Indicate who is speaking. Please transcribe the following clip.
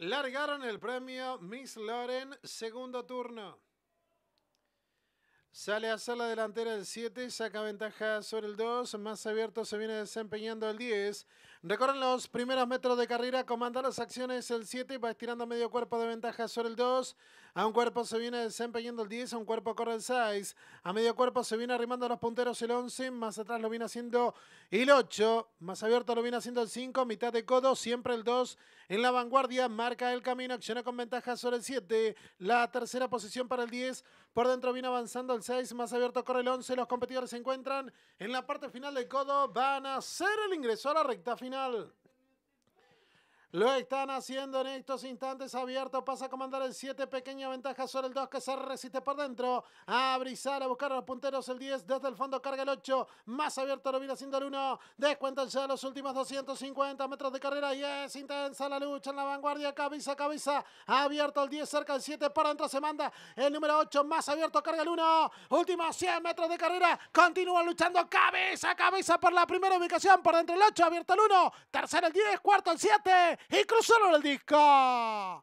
Speaker 1: Largaron el premio Miss Lauren, segundo turno. Sale a hacer la delantera el 7, saca ventaja sobre el 2, más abierto se viene desempeñando el 10. Recorren los primeros metros de carrera, comanda las acciones el 7, va estirando medio cuerpo de ventaja sobre el 2. A un cuerpo se viene desempeñando el 10, a un cuerpo corre el 6. A medio cuerpo se viene arrimando los punteros el 11, más atrás lo viene haciendo el 8, más abierto lo viene haciendo el 5, mitad de codo, siempre el 2 en la vanguardia, marca el camino, acciona con ventaja sobre el 7. La tercera posición para el 10, por dentro viene avanzando el 6, más abierto corre el 11. Los competidores se encuentran en la parte final del codo. Van a hacer el ingreso a la recta final. Lo están haciendo en estos instantes. Abierto pasa a comandar el 7. Pequeña ventaja sobre el 2 que se resiste por dentro. A brisar a buscar a los punteros el 10. Desde el fondo carga el 8. Más abierto lo viene haciendo el 1. Descuentan ya los últimos 250 metros de carrera. Y es intensa la lucha en la vanguardia. Cabeza, cabeza. Abierto el 10, cerca el 7. Por dentro se manda el número 8. Más abierto carga el 1. Últimos 100 metros de carrera. Continúa luchando cabeza, a cabeza por la primera ubicación. Por dentro el 8. Abierto el 1. Tercero el 10. Cuarto el 7. incrossare la dicca!